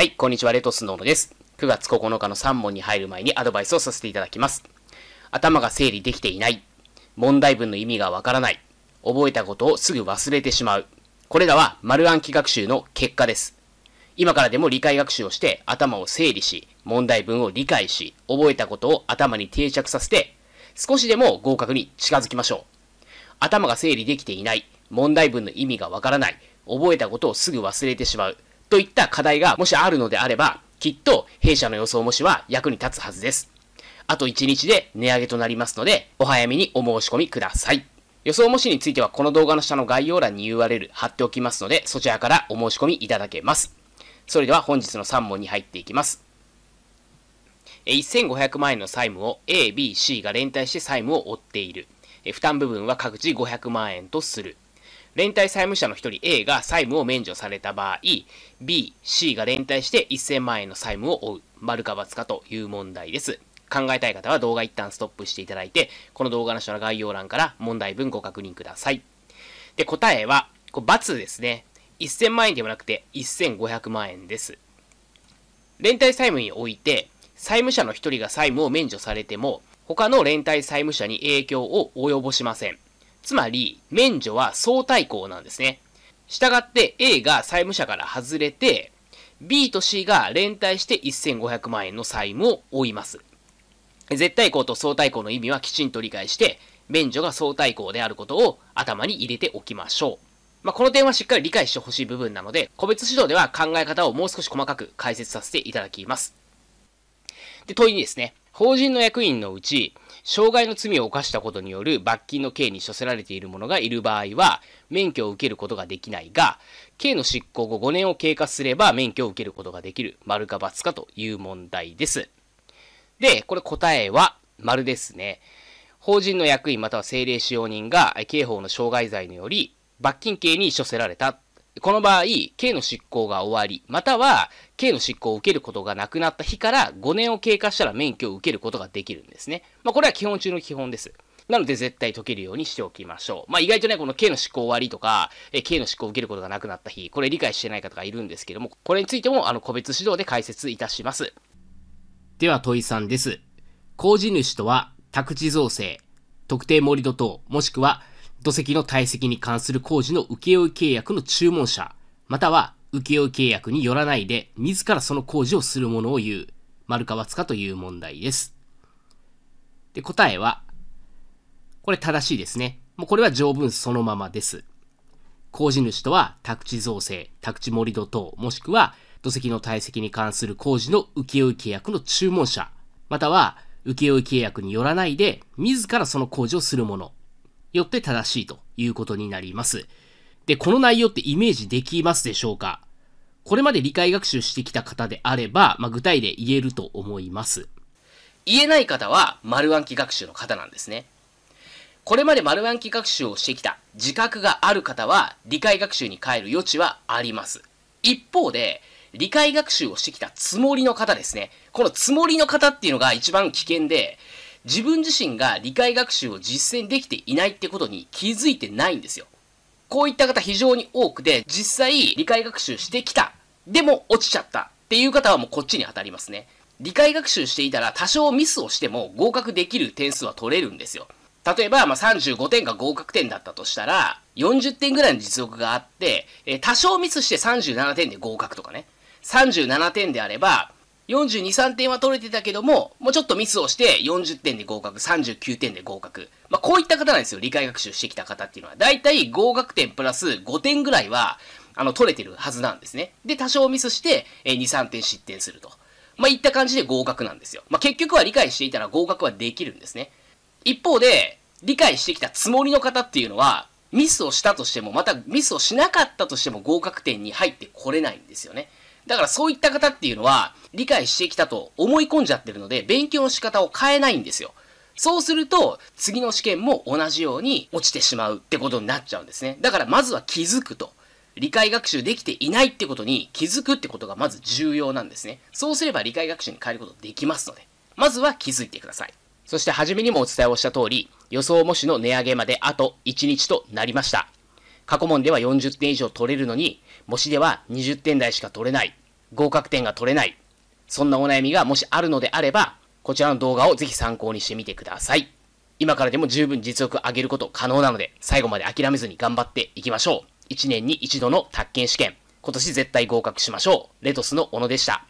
はい、こんにちは、レトスノーです。9月9日の3問に入る前にアドバイスをさせていただきます。頭が整理できていない。問題文の意味がわからない。覚えたことをすぐ忘れてしまう。これらは丸暗記学習の結果です。今からでも理解学習をして頭を整理し、問題文を理解し、覚えたことを頭に定着させて、少しでも合格に近づきましょう。頭が整理できていない。問題文の意味がわからない。覚えたことをすぐ忘れてしまう。といった課題がもしあるのであれば、きっと弊社の予想模試は役に立つはずです。あと1日で値上げとなりますので、お早めにお申し込みください。予想模試についてはこの動画の下の概要欄に URL 貼っておきますので、そちらからお申し込みいただけます。それでは本日の3問に入っていきます。1500万円の債務を A、B、C が連帯して債務を負っている。負担部分は各自500万円とする。連帯債務者の一人 A が債務を免除された場合、B、C が連帯して1000万円の債務を負う、丸か×かという問題です。考えたい方は動画一旦ストップしていただいて、この動画の下の概要欄から問題文ご確認ください。で、答えは、こう×ですね。1000万円ではなくて1500万円です。連帯債務において、債務者の一人が債務を免除されても、他の連帯債務者に影響を及ぼしません。つまり、免除は相対項なんですね。したがって A が債務者から外れて、B と C が連帯して1500万円の債務を負います。絶対項と相対項の意味はきちんと理解して、免除が相対項であることを頭に入れておきましょう。まあ、この点はしっかり理解してほしい部分なので、個別指導では考え方をもう少し細かく解説させていただきます。で、問いにですね、法人の役員のうち、障害の罪を犯したことによる罰金の刑に処せられている者がいる場合は、免許を受けることができないが、刑の執行後5年を経過すれば免許を受けることができる、丸か×かという問題です。で、これ答えは、丸ですね。法人の役員または政令使用人が刑法の傷害罪により罰金刑に処せられたこの場合、刑の執行が終わり、または、刑の執行を受けることがなくなった日から5年を経過したら免許を受けることができるんですね。まあ、これは基本中の基本です。なので絶対解けるようにしておきましょう。まあ、意外とね、この刑の執行終わりとか、え刑の執行を受けることがなくなった日、これ理解してない方がいるんですけども、これについてもあの個別指導で解説いたします。では問いさんです。工事主とは、宅地造成、特定盛土等、もしくは土石の堆積に関する工事の請負契約の注文者、または請負契約によらないで、自らその工事をする者を言う、丸かつかという問題です。で、答えは、これ正しいですね。もうこれは条文そのままです。工事主とは宅地造成、宅地盛土等、もしくは土石の堆積に関する工事の請負契約の注文者、または請負契約によらないで、自らその工事をする者よって正しいということになります。で、この内容ってイメージできますでしょうかこれまで理解学習してきた方であれば、まあ、具体で言えると思います。言えない方は丸暗記学習の方なんですね。これまで丸暗記学習をしてきた自覚がある方は理解学習に変える余地はあります。一方で、理解学習をしてきたつもりの方ですね。このつもりの方っていうのが一番危険で、自分自身が理解学習を実践できていないってことに気づいてないんですよ。こういった方非常に多くで、実際理解学習してきた。でも落ちちゃったっていう方はもうこっちに当たりますね。理解学習していたら多少ミスをしても合格できる点数は取れるんですよ。例えば、まあ、35点が合格点だったとしたら、40点ぐらいの実力があって、え多少ミスして37点で合格とかね。37点であれば、42、3点は取れてたけども、もうちょっとミスをして40点で合格、39点で合格。まあ、こういった方なんですよ。理解学習してきた方っていうのは。だいたい合格点プラス5点ぐらいは、あの、取れてるはずなんですね。で、多少ミスして、えー、2、3点失点すると。まあ、いった感じで合格なんですよ。まあ、結局は理解していたら合格はできるんですね。一方で、理解してきたつもりの方っていうのは、ミスをしたとしても、またミスをしなかったとしても合格点に入ってこれないんですよね。だからそういった方っていうのは、理解してきたと思い込んじゃってるので、勉強の仕方を変えないんですよ。そうすると、次の試験も同じように落ちてしまうってことになっちゃうんですね。だからまずは気づくと。理解学習できていないってことに気づくってことがまず重要なんですね。そうすれば理解学習に変えることできますので、まずは気づいてください。そして初めにもお伝えをした通り、予想模試の値上げまであと1日となりました。過去問では40点以上取れるのに、模試では20点台しか取れない、合格点が取れない、そんなお悩みがもしあるのであれば、こちらの動画をぜひ参考にしてみてください。今からでも十分実力上げること可能なので、最後まで諦めずに頑張っていきましょう。1年に1度の宅建試験、今年絶対合格しましょう。レトスの小野でした。